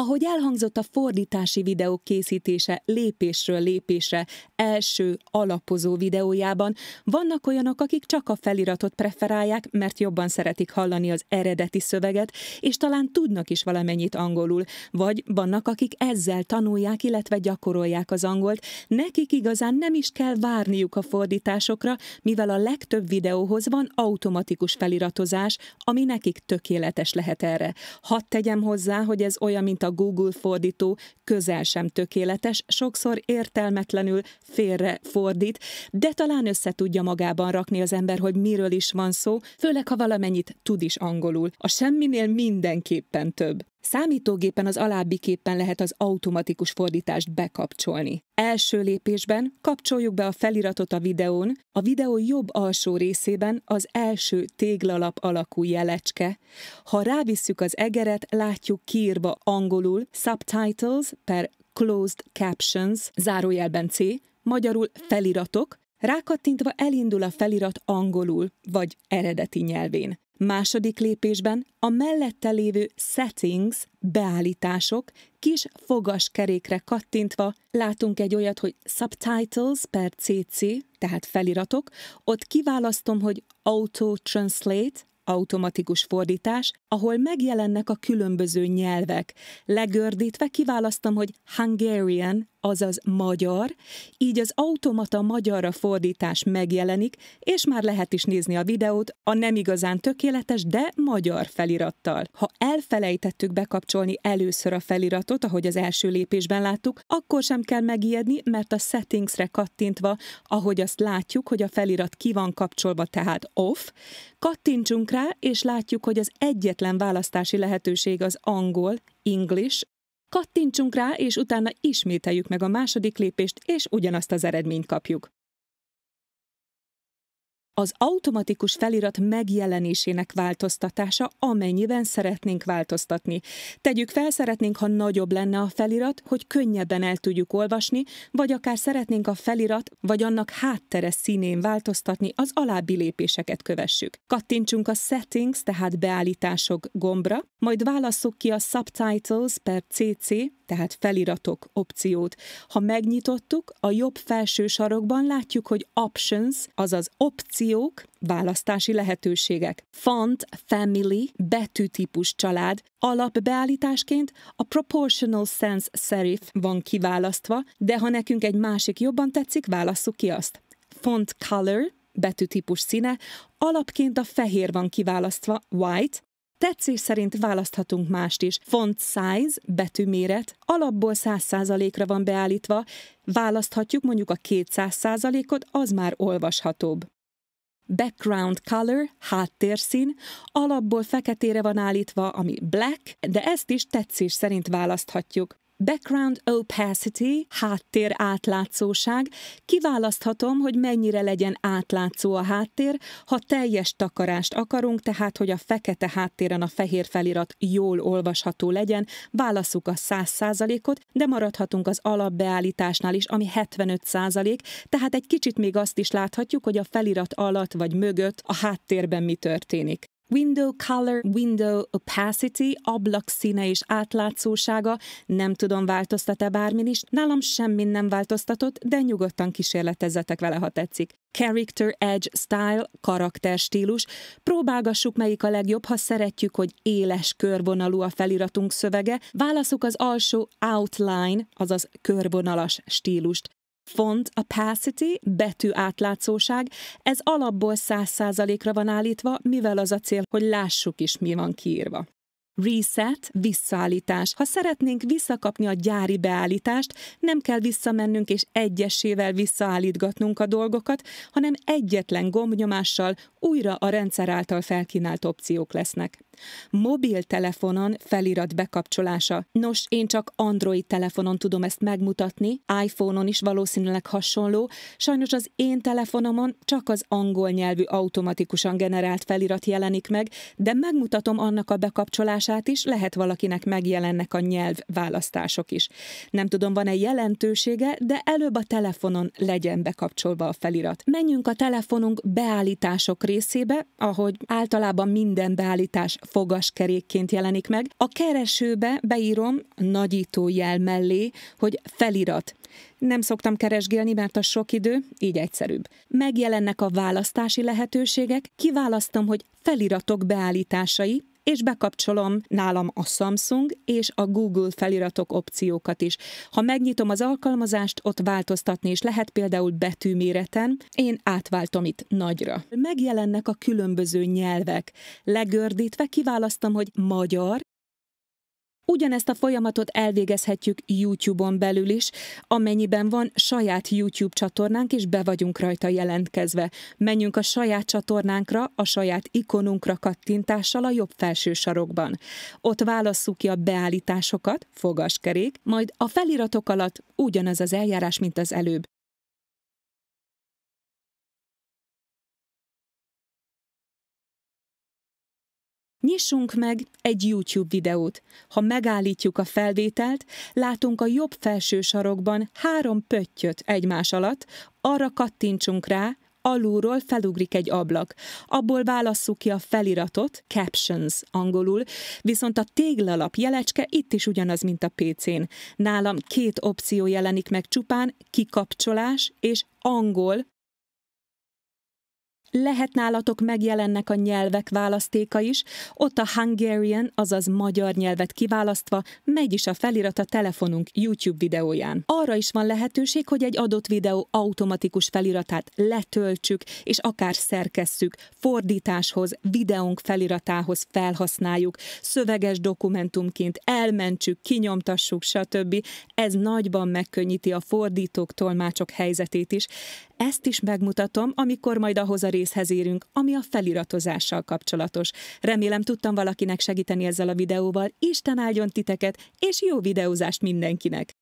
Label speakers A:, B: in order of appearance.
A: Ahogy elhangzott a fordítási videó készítése lépésről lépésre első alapozó videójában, vannak olyanok, akik csak a feliratot preferálják, mert jobban szeretik hallani az eredeti szöveget, és talán tudnak is valamennyit angolul, vagy vannak, akik ezzel tanulják, illetve gyakorolják az angolt, nekik igazán nem is kell várniuk a fordításokra, mivel a legtöbb videóhoz van automatikus feliratozás, ami nekik tökéletes lehet erre. Hadd tegyem hozzá, hogy ez olyan, mint a a Google fordító közel sem tökéletes, sokszor értelmetlenül félre fordít, de talán össze tudja magában rakni az ember, hogy miről is van szó, főleg ha valamennyit tud is angolul. A semminél mindenképpen több. Számítógépen az alábbi képpen lehet az automatikus fordítást bekapcsolni. Első lépésben kapcsoljuk be a feliratot a videón, a videó jobb alsó részében az első téglalap alakú jelecske. Ha rávisszük az egeret, látjuk kiírva angolul subtitles per closed captions, zárójelben C, magyarul feliratok, rákattintva elindul a felirat angolul vagy eredeti nyelvén. Második lépésben a mellette lévő settings, beállítások, kis fogaskerékre kattintva látunk egy olyat, hogy subtitles per cc, tehát feliratok, ott kiválasztom, hogy auto translate, automatikus fordítás, ahol megjelennek a különböző nyelvek. Legördítve kiválasztom, hogy Hungarian, azaz magyar, így az automata magyarra fordítás megjelenik, és már lehet is nézni a videót a nem igazán tökéletes, de magyar felirattal. Ha elfelejtettük bekapcsolni először a feliratot, ahogy az első lépésben láttuk, akkor sem kell megijedni, mert a settingsre kattintva, ahogy azt látjuk, hogy a felirat ki van kapcsolva, tehát off, kattintsunk rá, és látjuk, hogy az egyetlen választási lehetőség az angol, English, Kattintsunk rá, és utána ismételjük meg a második lépést, és ugyanazt az eredményt kapjuk az automatikus felirat megjelenésének változtatása, amennyiben szeretnénk változtatni. Tegyük fel, szeretnénk, ha nagyobb lenne a felirat, hogy könnyebben el tudjuk olvasni, vagy akár szeretnénk a felirat, vagy annak háttere színén változtatni, az alábbi lépéseket kövessük. Kattintsunk a Settings, tehát beállítások gombra, majd válasszuk ki a Subtitles per CC, tehát feliratok opciót. Ha megnyitottuk, a jobb felső sarokban látjuk, hogy options, azaz opciók, választási lehetőségek. Font, family, betűtípus család, alapbeállításként a proportional sense serif van kiválasztva, de ha nekünk egy másik jobban tetszik, válasszuk ki azt. Font color, betűtípus színe, alapként a fehér van kiválasztva, white, Tetszés szerint választhatunk mást is. Font size, betűméret, alapból 100%-ra van beállítva, választhatjuk mondjuk a 200%-ot, az már olvashatóbb. Background color, háttérszín, alapból feketére van állítva, ami black, de ezt is tetszés szerint választhatjuk. Background opacity, háttér átlátszóság. Kiválaszthatom, hogy mennyire legyen átlátszó a háttér, ha teljes takarást akarunk, tehát hogy a fekete háttéren a fehér felirat jól olvasható legyen, válaszuk a 100%-ot, de maradhatunk az alapbeállításnál is, ami 75%, tehát egy kicsit még azt is láthatjuk, hogy a felirat alatt vagy mögött a háttérben mi történik. Window color, window opacity, ablak színe és átlátszósága, nem tudom változtat-e bármin is, nálam semmi nem változtatott, de nyugodtan kísérletezzetek vele, ha tetszik. Character edge style, karakter stílus, próbálgassuk melyik a legjobb, ha szeretjük, hogy éles körvonalú a feliratunk szövege, válaszuk az alsó outline, azaz körvonalas stílust font opacity, betű átlátszóság, ez alapból 100%-ra van állítva, mivel az a cél, hogy lássuk is, mi van kiírva. Reset, visszaállítás. Ha szeretnénk visszakapni a gyári beállítást, nem kell visszamennünk és egyesével visszaállítgatnunk a dolgokat, hanem egyetlen gombnyomással újra a rendszer által felkínált opciók lesznek mobiltelefonon felirat bekapcsolása. Nos, én csak Android telefonon tudom ezt megmutatni, iPhone-on is valószínűleg hasonló, sajnos az én telefonomon csak az angol nyelvű automatikusan generált felirat jelenik meg, de megmutatom annak a bekapcsolását is, lehet valakinek megjelennek a nyelv választások is. Nem tudom, van-e jelentősége, de előbb a telefonon legyen bekapcsolva a felirat. Menjünk a telefonunk beállítások részébe, ahogy általában minden beállítás fogaskerékként jelenik meg. A keresőbe beírom jel mellé, hogy felirat. Nem szoktam keresgélni, mert a sok idő, így egyszerűbb. Megjelennek a választási lehetőségek, kiválasztom, hogy feliratok beállításai, és bekapcsolom nálam a Samsung és a Google feliratok opciókat is. Ha megnyitom az alkalmazást, ott változtatni is lehet például betűméreten, én átváltom itt nagyra. Megjelennek a különböző nyelvek. Legördítve kiválasztom, hogy magyar, Ugyanezt a folyamatot elvégezhetjük YouTube-on belül is, amennyiben van saját YouTube csatornánk, és be vagyunk rajta jelentkezve. Menjünk a saját csatornánkra, a saját ikonunkra kattintással a jobb felső sarokban. Ott válasszuk ki a beállításokat, fogaskerék, majd a feliratok alatt ugyanaz az eljárás, mint az előbb. Nyissunk meg egy YouTube videót. Ha megállítjuk a felvételt, látunk a jobb felső sarokban három pöttyöt egymás alatt, arra kattintsunk rá, alulról felugrik egy ablak. Abból válasszuk ki a feliratot, captions angolul, viszont a téglalap jelecske itt is ugyanaz, mint a PC-n. Nálam két opció jelenik meg csupán, kikapcsolás és angol lehet nálatok megjelennek a nyelvek választéka is, ott a Hungarian, azaz magyar nyelvet kiválasztva, megy is a felirat a telefonunk YouTube videóján. Arra is van lehetőség, hogy egy adott videó automatikus feliratát letöltsük, és akár szerkesszük, fordításhoz, videónk feliratához felhasználjuk, szöveges dokumentumként elmentsük, kinyomtassuk, stb. Ez nagyban megkönnyíti a fordítók, tolmácsok helyzetét is. Ezt is megmutatom, amikor majd ahhoz a részhez érünk, ami a feliratozással kapcsolatos. Remélem tudtam valakinek segíteni ezzel a videóval. Isten áldjon titeket, és jó videózást mindenkinek!